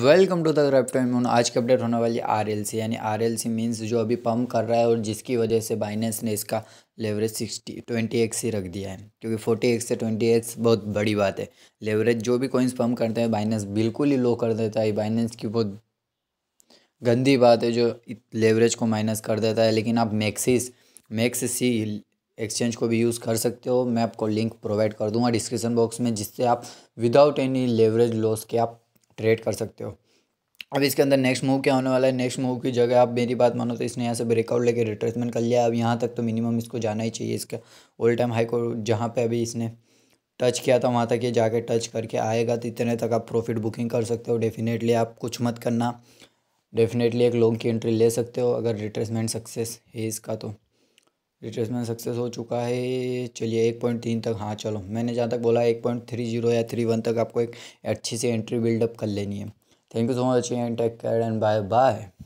welcome to the रेप्टोमून आज की update होने वाली आर एल सी यानी आर एल सी मीन्स जो अभी पम्प कर रहा है और जिसकी वजह से बाइनेंस ने इसका लेवरेज सिक्सटी ट्वेंटी एक्स ही रख दिया है क्योंकि फोर्टी एक्स से ट्वेंटी एक्स बहुत बड़ी बात है लेवरेज जो भी कॉइन्स पम्प करते हैं बाइनेंस बिल्कुल ही लो कर देता है बाइनेंस की बहुत गंदी बात है जो लेवरेज को माइनस कर देता है लेकिन आप मैक्सिस मैक्स सी एक्सचेंज को भी यूज़ कर सकते हो मैं आपको लिंक प्रोवाइड कर दूंगा डिस्क्रिप्शन बॉक्स में जिससे आप विदाउट एनी लेवरेज लॉस के आप ट्रेड कर सकते हो अब इसके अंदर नेक्स्ट मूव क्या होने वाला है नेक्स्ट मूव की जगह आप मेरी बात मानो तो इसने यहाँ से ब्रेकआउट लेके रिट्रेसमेंट कर लिया अब यहाँ तक तो मिनिमम इसको जाना ही चाहिए इसका ओल्ड टाइम हाई को जहाँ पे अभी इसने टच किया था वहाँ तक ये जाके टच करके आएगा तो इतने तक आप प्रॉफिट बुकिंग कर सकते हो डेफिनेटली आप कुछ मत करना डेफिनेटली एक लॉन्ग की एंट्री ले सकते हो अगर रिट्रेसमेंट सक्सेस है इसका तो रिट्रेसमेंट सक्सेस हो चुका है चलिए एक पॉइंट तीन तक हाँ चलो मैंने जहाँ तक बोला एक पॉइंट थ्री जीरो या थ्री वन तक आपको एक अच्छी सी एंट्री बिल्डअप कर लेनी है thank you so much and take care and bye bye